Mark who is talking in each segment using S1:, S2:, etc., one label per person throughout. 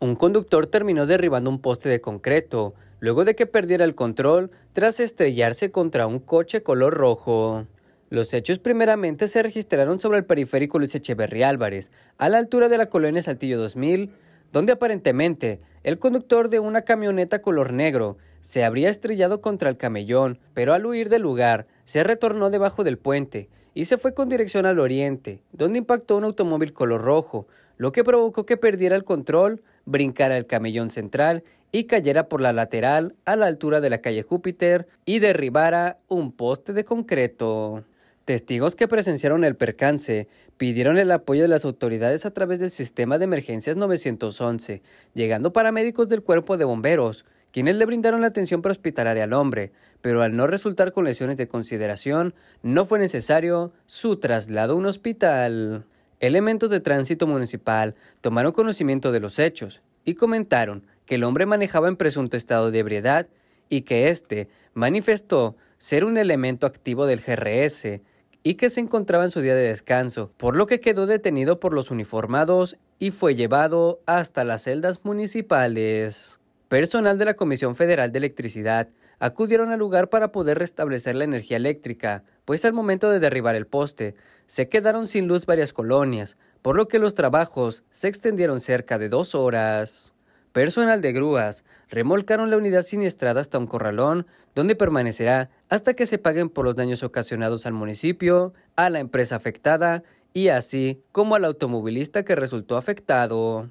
S1: Un conductor terminó derribando un poste de concreto, luego de que perdiera el control tras estrellarse contra un coche color rojo. Los hechos primeramente se registraron sobre el periférico Luis Echeverría Álvarez, a la altura de la colonia Saltillo 2000, donde aparentemente el conductor de una camioneta color negro se habría estrellado contra el camellón, pero al huir del lugar se retornó debajo del puente y se fue con dirección al oriente, donde impactó un automóvil color rojo, lo que provocó que perdiera el control brincara el camellón central y cayera por la lateral a la altura de la calle Júpiter y derribara un poste de concreto. Testigos que presenciaron el percance pidieron el apoyo de las autoridades a través del sistema de emergencias 911, llegando paramédicos del cuerpo de bomberos, quienes le brindaron la atención prehospitalaria al hombre, pero al no resultar con lesiones de consideración, no fue necesario su traslado a un hospital. Elementos de tránsito municipal tomaron conocimiento de los hechos y comentaron que el hombre manejaba en presunto estado de ebriedad y que éste manifestó ser un elemento activo del GRS y que se encontraba en su día de descanso, por lo que quedó detenido por los uniformados y fue llevado hasta las celdas municipales. Personal de la Comisión Federal de Electricidad acudieron al lugar para poder restablecer la energía eléctrica, pues al momento de derribar el poste, se quedaron sin luz varias colonias, por lo que los trabajos se extendieron cerca de dos horas. Personal de grúas remolcaron la unidad siniestrada hasta un corralón, donde permanecerá hasta que se paguen por los daños ocasionados al municipio, a la empresa afectada y así como al automovilista que resultó afectado.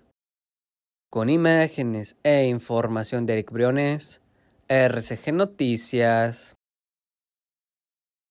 S1: Con imágenes e información de Eric Briones, RCG Noticias.